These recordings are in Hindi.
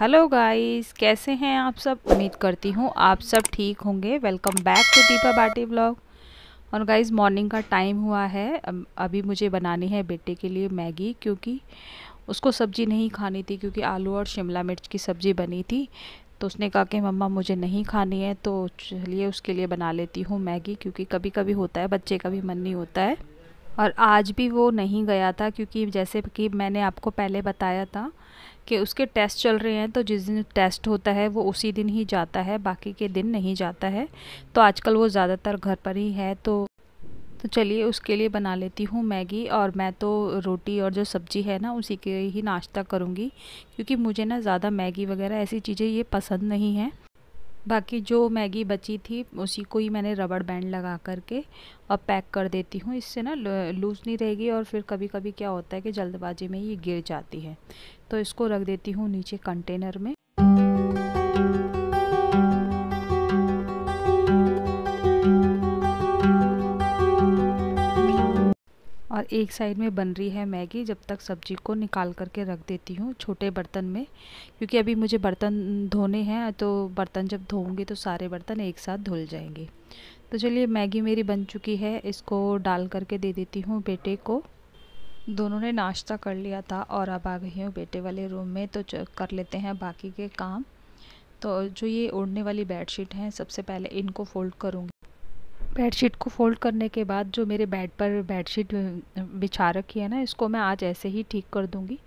हेलो गाइस कैसे हैं आप सब उम्मीद करती हूँ आप सब ठीक होंगे welcome back to Deepa Bati blog और गाइस मॉर्निंग का टाइम हुआ है अभी मुझे बनानी है बेटे के लिए मैगी क्योंकि उसको सब्ज़ी नहीं खानी थी क्योंकि आलू और शिमला मिर्च की सब्ज़ी बनी थी तो उसने कहा कि मम्मा मुझे नहीं खानी है तो चलिए उसके लिए बना लेती हूँ मैगी क्योंकि कभी कभी होता है बच्चे का भी मन नहीं होता है और आज भी वो नहीं गया था क्योंकि जैसे कि मैंने आपको पहले बताया था कि उसके टेस्ट चल रहे हैं तो जिस दिन टेस्ट होता है वो उसी दिन ही जाता है बाकी के दिन नहीं जाता है तो आजकल वो ज़्यादातर घर पर ही है तो तो चलिए उसके लिए बना लेती हूँ मैगी और मैं तो रोटी और जो सब्ज़ी है ना उसी के ही नाश्ता करूँगी क्योंकि मुझे ना ज़्यादा मैगी वगैरह ऐसी चीज़ें ये पसंद नहीं हैं बाकी जो मैगी बची थी उसी को ही मैंने रबड़ बैंड लगा करके और पैक कर देती हूँ इससे ना लूज़ नहीं रहेगी और फिर कभी कभी क्या होता है कि जल्दबाजी में ये गिर जाती है तो इसको रख देती हूँ नीचे कंटेनर में और एक साइड में बन रही है मैगी जब तक सब्जी को निकाल करके रख देती हूँ छोटे बर्तन में क्योंकि अभी मुझे बर्तन धोने हैं तो बर्तन जब धोऊंगी तो सारे बर्तन एक साथ धुल जाएंगे तो चलिए मैगी मेरी बन चुकी है इसको डाल करके दे देती हूँ बेटे को दोनों ने नाश्ता कर लिया था और अब आ गई हूँ बेटे वाले रूम में तो कर लेते हैं बाकी के काम तो जो ये ओढ़ने वाली बेडशीट हैं सबसे पहले इनको फोल्ड करूँगी बेडशीट को फ़ोल्ड करने के बाद जो मेरे बेड पर बेडशीट बिछा रखी है ना इसको मैं आज ऐसे ही ठीक कर दूँगी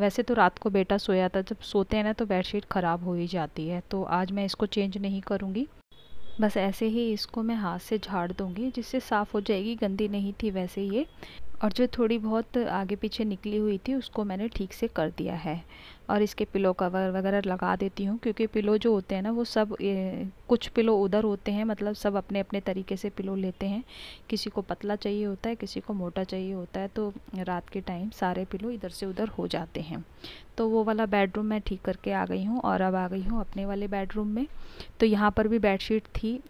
वैसे तो रात को बेटा सोया था जब सोते हैं ना तो बेडशीट ख़राब हो ही जाती है तो आज मैं इसको चेंज नहीं करूँगी बस ऐसे ही इसको मैं हाथ से झाड़ दूँगी जिससे साफ़ हो जाएगी गंदी नहीं थी वैसे ये और जो थोड़ी बहुत आगे पीछे निकली हुई थी उसको मैंने ठीक से कर दिया है और इसके पिलो कवर वगैरह लगा देती हूँ क्योंकि पिलो जो होते हैं ना वो सब ए, कुछ पिलो उधर होते हैं मतलब सब अपने अपने तरीके से पिलो लेते हैं किसी को पतला चाहिए होता है किसी को मोटा चाहिए होता है तो रात के टाइम सारे पिलो इधर से उधर हो जाते हैं तो वो वाला बेडरूम मैं ठीक करके आ गई हूँ और अब आ गई हूँ अपने वाले बेडरूम में तो यहाँ पर भी बेडशीट थी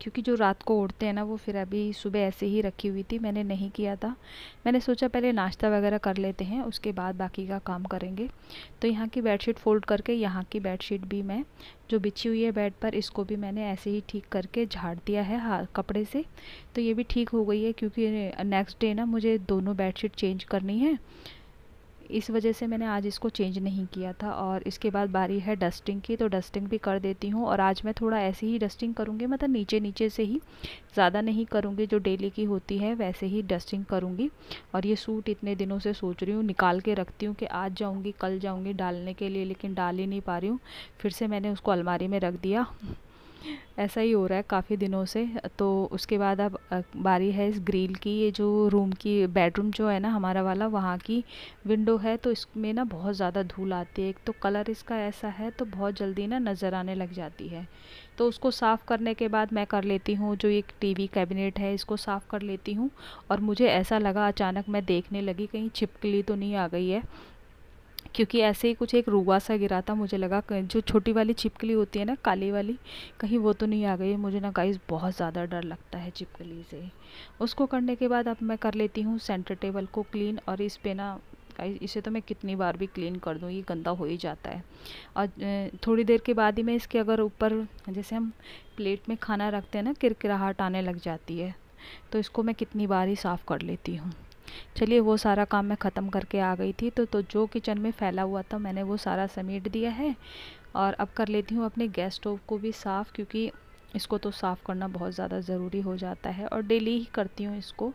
क्योंकि जो रात को उड़ते हैं ना वो फिर अभी सुबह ऐसे ही रखी हुई थी मैंने नहीं किया था मैंने सोचा पहले नाश्ता वगैरह कर लेते हैं उसके बाद बाकी का काम करेंगे तो यहाँ की बेडशीट फोल्ड करके यहाँ की बेडशीट भी मैं जो बिछी हुई है बेड पर इसको भी मैंने ऐसे ही ठीक करके झाड़ दिया है हाँ कपड़े से तो ये भी ठीक हो गई है क्योंकि नेक्स्ट डे ना मुझे दोनों बेडशीट चेंज करनी है इस वजह से मैंने आज इसको चेंज नहीं किया था और इसके बाद बारी है डस्टिंग की तो डस्टिंग भी कर देती हूँ और आज मैं थोड़ा ऐसी ही डस्टिंग करूँगी मतलब नीचे नीचे से ही ज़्यादा नहीं करूँगी जो डेली की होती है वैसे ही डस्टिंग करूँगी और ये सूट इतने दिनों से सोच रही हूँ निकाल के रखती हूँ कि आज जाऊँगी कल जाऊँगी डालने के लिए लेकिन डाल ही नहीं पा रही हूँ फिर से मैंने उसको अलमारी में रख दिया ऐसा ही हो रहा है काफ़ी दिनों से तो उसके बाद अब बारी है इस ग्रिल की ये जो रूम की बेडरूम जो है ना हमारा वाला वहाँ की विंडो है तो इसमें ना बहुत ज़्यादा धूल आती है एक तो कलर इसका ऐसा है तो बहुत जल्दी ना नज़र आने लग जाती है तो उसको साफ़ करने के बाद मैं कर लेती हूँ जो एक टीवी कैबिनेट है इसको साफ़ कर लेती हूँ और मुझे ऐसा लगा अचानक मैं देखने लगी कहीं छिपकली तो नहीं आ गई है क्योंकि ऐसे ही कुछ एक रुआ सा गिरा था मुझे लगा जो छोटी वाली छिपकली होती है ना काली वाली कहीं वो तो नहीं आ गई मुझे ना गाइस बहुत ज़्यादा डर लगता है छिपकली से उसको करने के बाद अब मैं कर लेती हूँ सेंटर टेबल को क्लीन और इस पर ना इसे तो मैं कितनी बार भी क्लीन कर दूँ ये गंदा हो ही जाता है और थोड़ी देर के बाद ही मैं इसके अगर ऊपर जैसे हम प्लेट में खाना रखते हैं ना किरकिराहट आने लग जाती है तो इसको मैं कितनी बार ही साफ़ कर लेती हूँ चलिए वो सारा काम मैं ख़त्म करके आ गई थी तो तो जो किचन में फैला हुआ था मैंने वो सारा समेट दिया है और अब कर लेती हूँ अपने गैस स्टोव को भी साफ़ क्योंकि इसको तो साफ़ करना बहुत ज़्यादा ज़रूरी हो जाता है और डेली ही करती हूँ इसको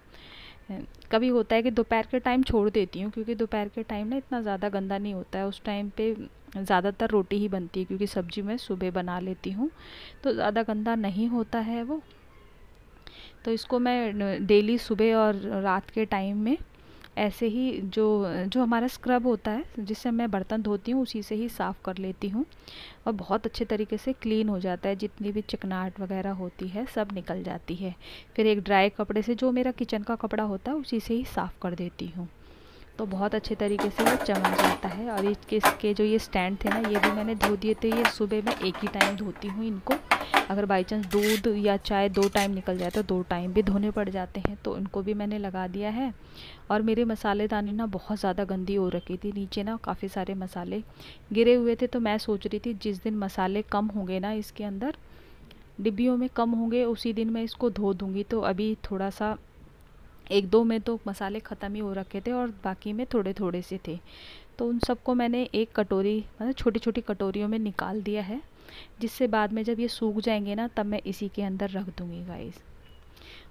कभी होता है कि दोपहर के टाइम छोड़ देती हूँ क्योंकि दोपहर के टाइम ना इतना ज़्यादा गंदा नहीं होता है उस टाइम पे ज़्यादातर रोटी ही बनती है क्योंकि सब्ज़ी मैं सुबह बना लेती हूँ तो ज़्यादा गंदा नहीं होता है वो तो इसको मैं डेली सुबह और रात के टाइम में ऐसे ही जो जो हमारा स्क्रब होता है जिससे मैं बर्तन धोती हूँ उसी से ही साफ़ कर लेती हूँ और बहुत अच्छे तरीके से क्लीन हो जाता है जितनी भी चिकनाहट वगैरह होती है सब निकल जाती है फिर एक ड्राई कपड़े से जो मेरा किचन का कपड़ा होता है उसी से ही साफ़ कर देती हूँ तो बहुत अच्छे तरीके से वो चमक जाता है और इसके इसके जो ये स्टैंड थे ना ये भी मैंने धो दिए थे ये सुबह मैं एक ही टाइम धोती हूँ इनको अगर बाई चांस दूध या चाय दो टाइम निकल जाए तो दो टाइम भी धोने पड़ जाते हैं तो उनको भी मैंने लगा दिया है और मेरे मसाले दाने ना बहुत ज़्यादा गंदी हो रखी थी नीचे ना काफ़ी सारे मसाले गिरे हुए थे तो मैं सोच रही थी जिस दिन मसाले कम होंगे ना इसके अंदर डिब्बियों में कम होंगे उसी दिन मैं इसको धो दूँगी तो अभी थोड़ा सा एक दो में तो मसाले ख़त्म ही हो रखे थे और बाकी में थोड़े थोड़े से थे तो उन सबको मैंने एक कटोरी मतलब छोटी छोटी कटोरियों में निकाल दिया है जिससे बाद में जब ये सूख जाएंगे ना तब मैं इसी के अंदर रख दूँगी गाइस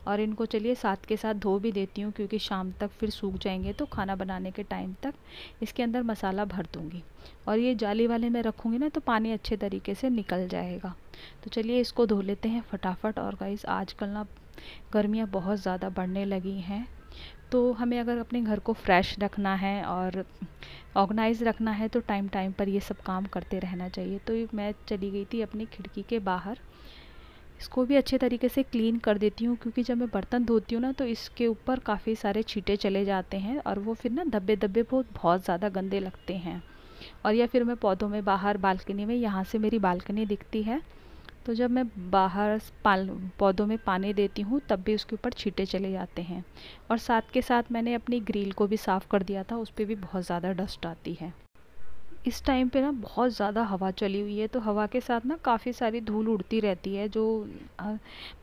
और इनको चलिए साथ के साथ धो भी देती हूँ क्योंकि शाम तक फिर सूख जाएंगे तो खाना बनाने के टाइम तक इसके अंदर मसाला भर दूँगी और ये जाली वाले में रखूँगी ना तो पानी अच्छे तरीके से निकल जाएगा तो चलिए इसको धो लेते हैं फटाफट और गाइस आजकल ना गर्मियाँ बहुत ज़्यादा बढ़ने लगी हैं तो हमें अगर अपने घर को फ्रेश रखना है और ऑर्गेनाइज रखना है तो टाइम टाइम पर ये सब काम करते रहना चाहिए तो मैं चली गई थी अपनी खिड़की के बाहर इसको भी अच्छे तरीके से क्लीन कर देती हूँ क्योंकि जब मैं बर्तन धोती हूँ ना तो इसके ऊपर काफ़ी सारे छीटे चले जाते हैं और वो फिर ना धब्बे धब्बे बहुत बहुत ज़्यादा गंदे लगते हैं और या फिर मैं पौधों में बाहर बालकनी में यहाँ से मेरी बालकनी दिखती है तो जब मैं बाहर पौधों में पानी देती हूँ तब भी उसके ऊपर छींटे चले जाते हैं और साथ के साथ मैंने अपनी ग्रिल को भी साफ़ कर दिया था उस पर भी बहुत ज़्यादा डस्ट आती है इस टाइम पे ना बहुत ज़्यादा हवा चली हुई है तो हवा के साथ ना काफ़ी सारी धूल उड़ती रहती है जो आ,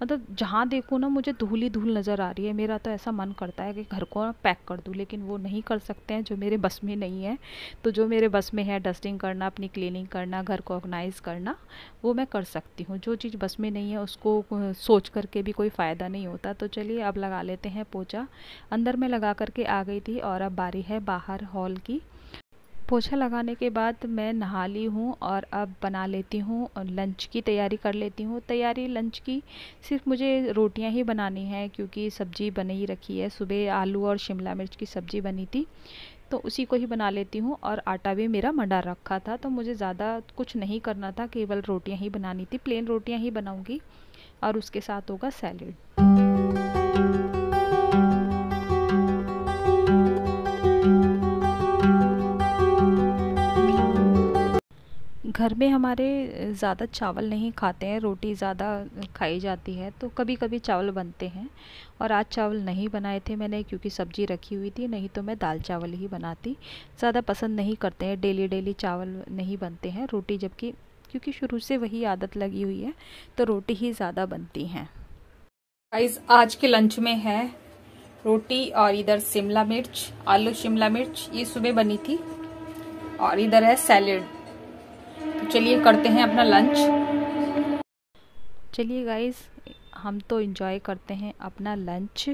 मतलब जहाँ देखो ना मुझे धूल ही धूल नज़र आ रही है मेरा तो ऐसा मन करता है कि घर को पैक कर दूँ लेकिन वो नहीं कर सकते हैं जो मेरे बस में नहीं है तो जो मेरे बस में है डस्टिंग करना अपनी क्लिनिंग करना घर को ऑर्गनाइज़ करना वो मैं कर सकती हूँ जो चीज़ बस में नहीं है उसको सोच करके भी कोई फ़ायदा नहीं होता तो चलिए अब लगा लेते हैं पोछा अंदर में लगा करके आ गई थी और अब बारी है बाहर हॉल की पोछा लगाने के बाद मैं नहा ली हूँ और अब बना लेती हूँ लंच की तैयारी कर लेती हूँ तैयारी लंच की सिर्फ मुझे रोटियाँ ही बनानी हैं क्योंकि सब्ज़ी बनी ही रखी है सुबह आलू और शिमला मिर्च की सब्ज़ी बनी थी तो उसी को ही बना लेती हूँ और आटा भी मेरा मंडा रखा था तो मुझे ज़्यादा कुछ नहीं करना था केवल रोटियाँ ही बनानी थी प्लेन रोटियाँ ही बनाऊँगी और उसके साथ होगा सैलड घर में हमारे ज़्यादा चावल नहीं खाते हैं रोटी ज़्यादा खाई जाती है तो कभी कभी चावल बनते हैं और आज चावल नहीं बनाए थे मैंने क्योंकि सब्ज़ी रखी हुई थी नहीं तो मैं दाल चावल ही बनाती ज़्यादा पसंद नहीं करते हैं डेली डेली चावल नहीं बनते हैं रोटी जबकि क्योंकि शुरू से वही आदत लगी हुई है तो रोटी ही ज़्यादा बनती हैं आज के लंच में है रोटी और इधर शिमला मिर्च आलू शिमला मिर्च ये सुबह बनी थी और इधर है सैलेड तो चलिए करते हैं अपना लंच चलिए गाइज हम तो इन्जॉय करते हैं अपना लंच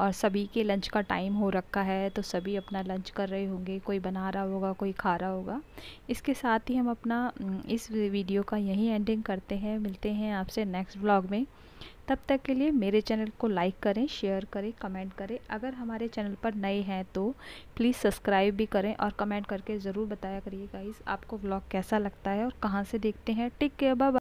और सभी के लंच का टाइम हो रखा है तो सभी अपना लंच कर रहे होंगे कोई बना रहा होगा कोई खा रहा होगा इसके साथ ही हम अपना इस वीडियो का यही एंडिंग करते हैं मिलते हैं आपसे नेक्स्ट ब्लॉग में तब तक के लिए मेरे चैनल को लाइक करें शेयर करें कमेंट करें अगर हमारे चैनल पर नए हैं तो प्लीज़ सब्सक्राइब भी करें और कमेंट करके ज़रूर बताया करिए गाइस आपको ब्लॉग कैसा लगता है और कहाँ से देखते हैं टिक के बाय